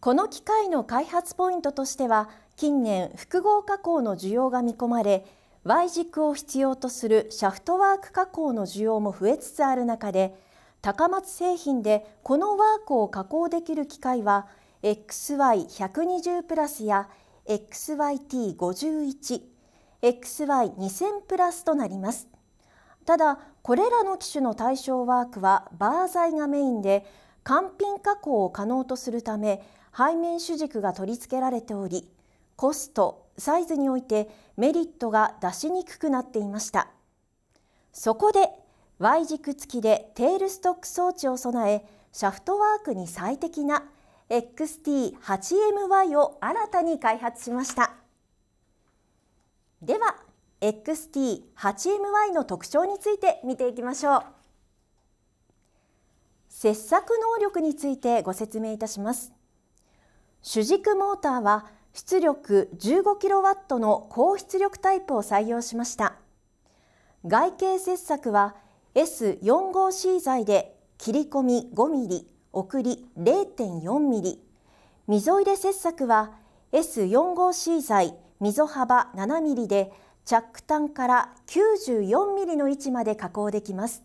この機械の開発ポイントとしては近年複合加工の需要が見込まれ Y 軸を必要とするシャフトワーク加工の需要も増えつつある中で高松製品でこのワークを加工できる機械は XY120 プラスや XYT51、XY2000 プラスとなりますただこれらの機種の対象ワークはバー材がメインで完品加工を可能とするため背面主軸が取り付けられておりコストサイズにおいてメリットが出しにくくなっていましたそこで Y 軸付きでテールストック装置を備えシャフトワークに最適な XT8MY を新たに開発しましたでは XT8MY の特徴について見ていきましょう切削能力についてご説明いたします主軸モーターは出力 15kW の高出力タイプを採用しました外形切削は S45C 材で切り込み 5mm 送り 0.4mm 溝入れ切削は S45C 材溝幅 7mm でチャックから 94mm の位置まで加工できます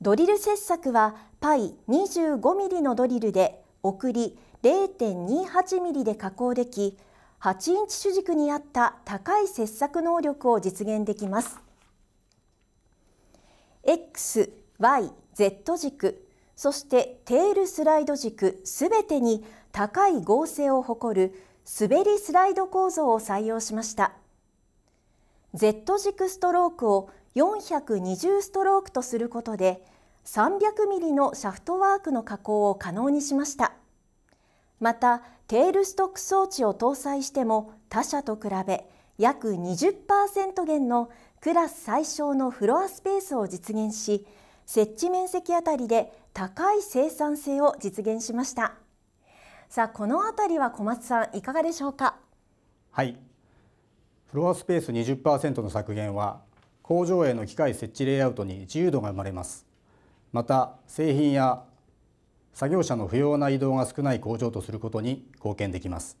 ドリル切削はパイ 25mm のドリルで送り0.28ミリで加工でき8インチ主軸にあった高い切削能力を実現できます XYZ 軸そしてテールスライド軸すべてに高い剛性を誇る滑りスライド構造を採用しました Z 軸ストロークを420ストロークとすることで 300mm のシャフトワークの加工を可能にしました。またテールストック装置を搭載しても他社と比べ約20%減のクラス最小のフロアスペースを実現し設置面積あたりで高い生産性を実現しましたさあこのあたりは小松さんいかがでしょうかはいフロアスペース20%の削減は工場への機械設置レイアウトに自由度が生まれますまた製品や作業者の不要な移動が少ない工場とすることに貢献できます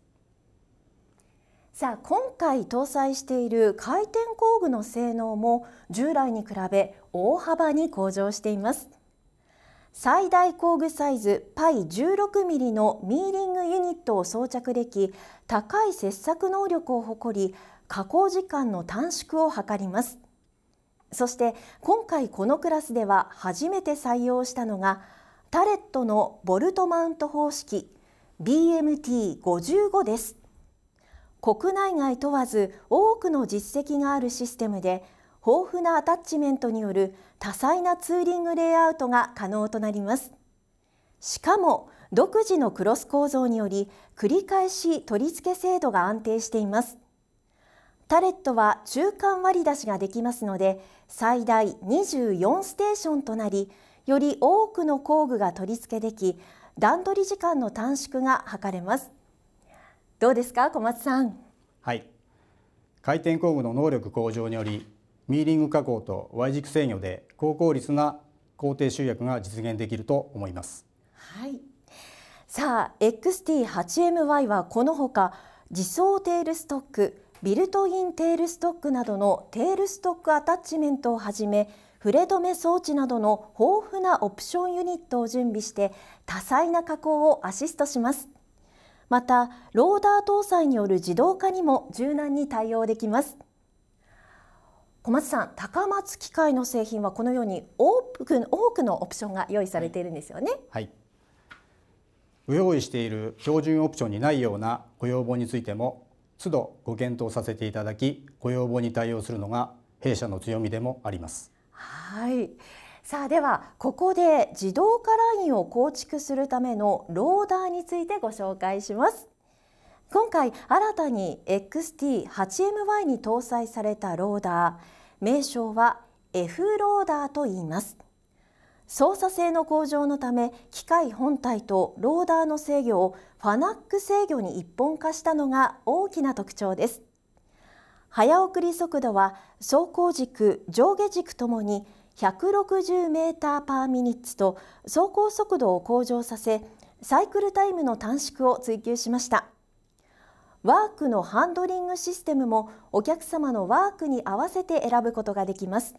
さあ今回搭載している回転工具の性能も従来に比べ大幅に向上しています最大工具サイズ π16mm のミーリングユニットを装着でき高い切削能力を誇り加工時間の短縮を図りますそして今回このクラスでは初めて採用したのがタレットのボルトマウント方式 BMT55 です国内外問わず多くの実績があるシステムで豊富なアタッチメントによる多彩なツーリングレイアウトが可能となりますしかも独自のクロス構造により繰り返し取り付け精度が安定していますタレットは中間割り出しができますので最大24ステーションとなりより多くの工具が取り付けでき段取り時間の短縮が図れますどうですか小松さんはい回転工具の能力向上によりミーリング加工と Y 軸制御で高効率な工程集約が実現できると思いますはいさあ XT8MY はこのほか自走テールストックビルトインテールストックなどのテールストックアタッチメントをはじめ触れ止め装置などの豊富なオプションユニットを準備して多彩な加工をアシストしますまたローダー搭載による自動化にも柔軟に対応できます小松さん高松機械の製品はこのように多く多くのオプションが用意されているんですよね、はい、ご用意している標準オプションにないようなご要望についても都度ご検討させていただきご要望に対応するのが弊社の強みでもあります。はいさあではここで自動化ラインを構築するためのローダーについてご紹介します今回新たに XT8MY に搭載されたローダー名称は F ローダーと言います操作性の向上のため機械本体とローダーの制御をファナック制御に一本化したのが大きな特徴です早送り速度は走行軸上下軸ともに1 6 0 m ニッツと走行速度を向上させサイクルタイムの短縮を追求しましたワークのハンドリングシステムもお客様のワークに合わせて選ぶことができます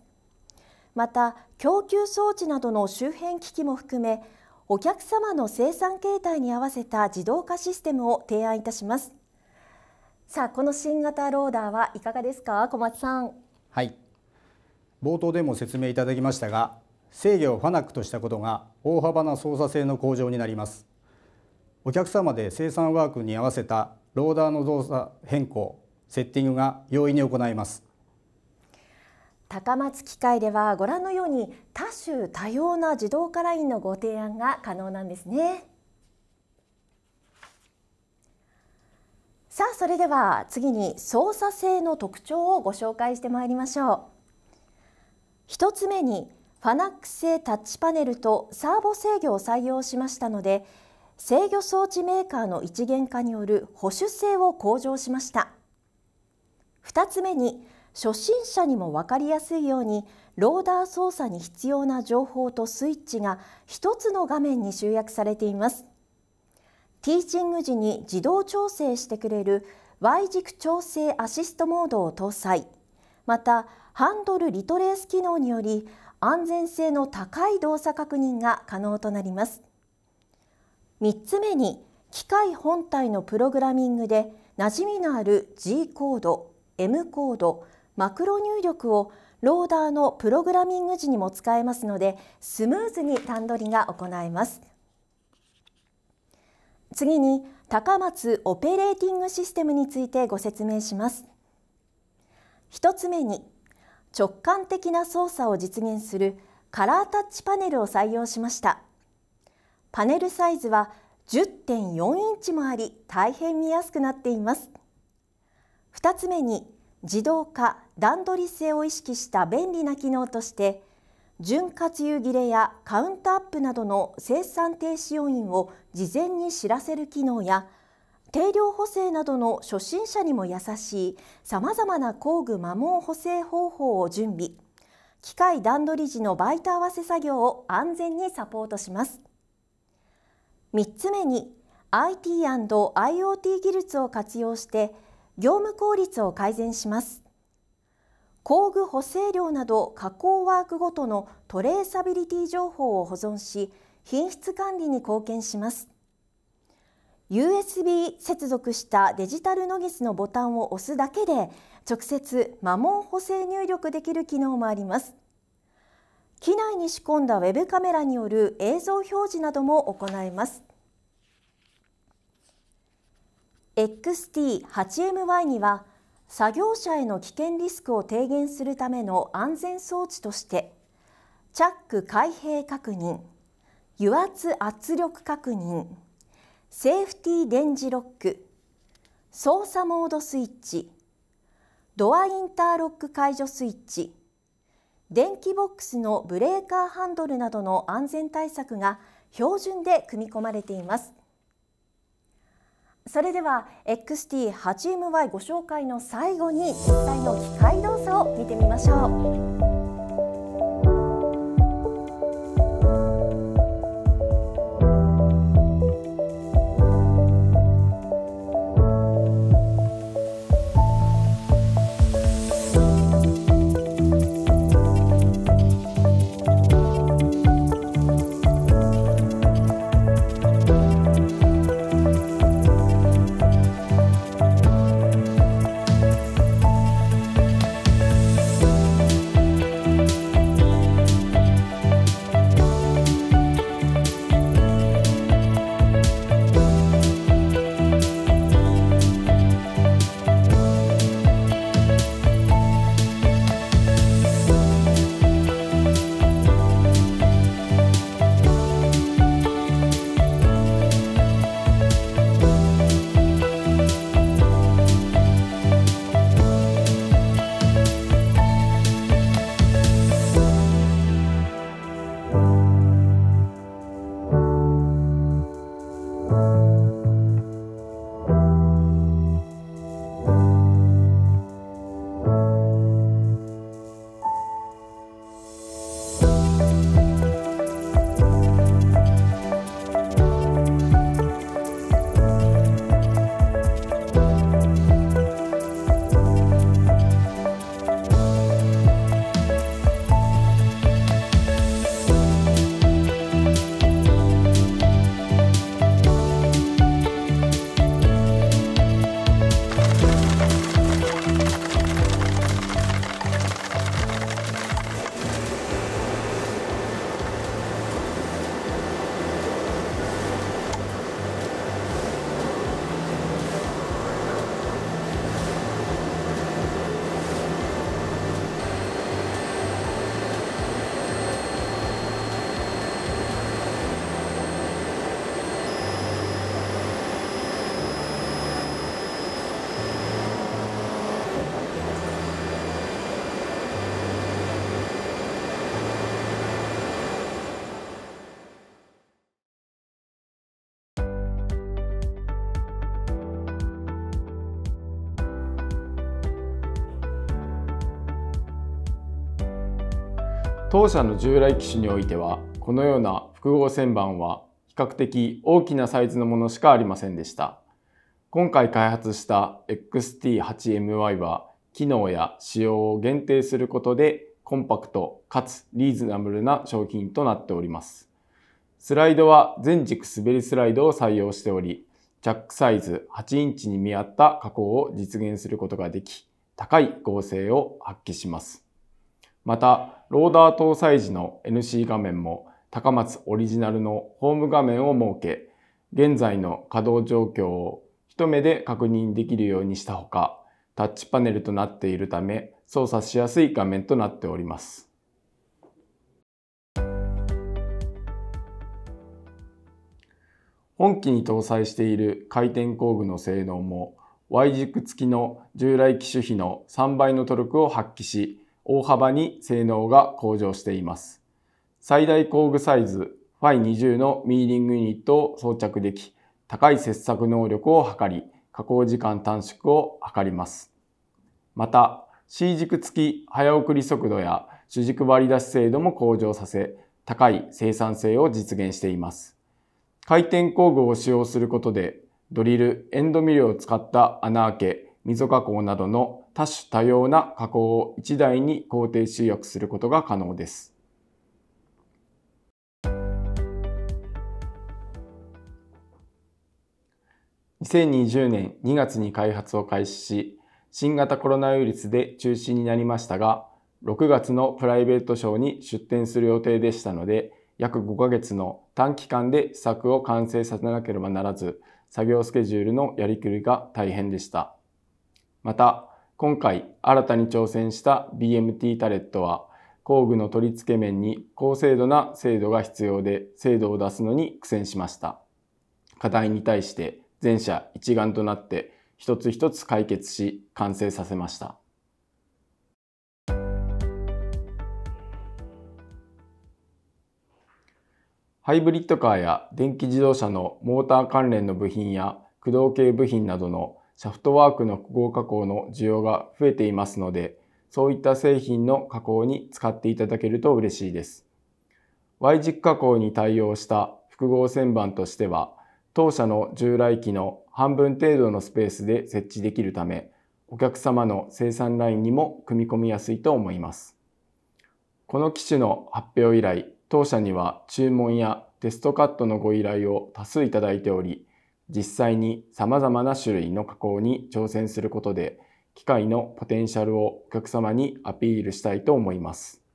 また供給装置などの周辺機器も含めお客様の生産形態に合わせた自動化システムを提案いたしますさあこの新型ローダーはいかがですか小松さんはい冒頭でも説明いただきましたが制御をファナックとしたことが大幅な操作性の向上になりますお客様で生産ワークに合わせたローダーの動作変更セッティングが容易に行えます高松機械ではご覧のように多種多様な自動化ラインのご提案が可能なんですねさあそれでは次に操作性の特徴をご紹介してまいりましょう一つ目にファナック製タッチパネルとサーボ制御を採用しましたので制御装置メーカーの一元化による保守性を向上しました二つ目に初心者にも分かりやすいようにローダー操作に必要な情報とスイッチが1つの画面に集約されています。ティーチング時に自動調整してくれる Y 軸調整アシストモードを搭載またハンドルリトレース機能により安全性の高い動作確認が可能となります3つ目に機械本体のプログラミングで馴染みのある G コード M コードマクロ入力をローダーのプログラミング時にも使えますのでスムーズに段取りが行えます次に高松オペレーティングシステムについてご説明します1つ目に直感的な操作を実現するカラータッチパネルを採用しましたパネルサイズは10.4インチもあり大変見やすくなっています2つ目に自動化段取り性を意識した便利な機能として潤滑油切れやカウントアップなどの生産停止要因を事前に知らせる機能や定量補正などの初心者にも優しいさまざまな工具摩耗補正方法を準備機械段取り時のバイト合わせ作業を安全にサポートします3つ目に IT&IoT 技術を活用して業務効率を改善します工具補正量など加工ワークごとのトレーサビリティ情報を保存し品質管理に貢献します USB 接続したデジタルノギスのボタンを押すだけで直接摩耗補正入力できる機能もあります機内に仕込んだウェブカメラによる映像表示なども行えます XT8MY には作業者への危険リスクを低減するための安全装置としてチャック開閉確認油圧圧力確認セーフティー電磁ロック操作モードスイッチドアインターロック解除スイッチ電気ボックスのブレーカーハンドルなどの安全対策が標準で組み込まれています。それでは XT8MY ご紹介の最後に実際の機械動作を見てみましょう。当社の従来機種においてはこのような複合旋盤は比較的大きなサイズのものしかありませんでした今回開発した XT8MY は機能や仕様を限定することでコンパクトかつリーズナブルな商品となっておりますスライドは全軸滑りスライドを採用しておりチャックサイズ8インチに見合った加工を実現することができ高い剛性を発揮しますまた、ローダー搭載時の NC 画面も高松オリジナルのホーム画面を設け、現在の稼働状況を一目で確認できるようにしたほか、タッチパネルとなっているため操作しやすい画面となっております。本機に搭載している回転工具の性能も Y 軸付きの従来機種比の3倍のトルクを発揮し、大幅に性能が向上しています。最大工具サイズ p 2 0のミーリングユニットを装着でき、高い切削能力を測り、加工時間短縮を図ります。また、C 軸付き早送り速度や主軸割り出し精度も向上させ、高い生産性を実現しています。回転工具を使用することで、ドリル、エンドミルを使った穴開け、溝加工などの多種多様な加工を一台に工程集約することが可能です。2020年2月に開発を開始し、新型コロナウイルスで中止になりましたが、6月のプライベートショーに出展する予定でしたので、約5ヶ月の短期間で試作を完成させなければならず、作業スケジュールのやりくりが大変でした。また、今回新たに挑戦した BMT タレットは工具の取り付け面に高精度な精度が必要で精度を出すのに苦戦しました課題に対して全社一丸となって一つ一つ解決し完成させましたハイブリッドカーや電気自動車のモーター関連の部品や駆動系部品などのシャフトワークの複合加工の需要が増えていますので、そういった製品の加工に使っていただけると嬉しいです。Y 軸加工に対応した複合旋盤としては、当社の従来機の半分程度のスペースで設置できるため、お客様の生産ラインにも組み込みやすいと思います。この機種の発表以来、当社には注文やテストカットのご依頼を多数いただいており、実際に様々な種類の加工に挑戦することで、機械のポテンシャルをお客様にアピールしたいと思います。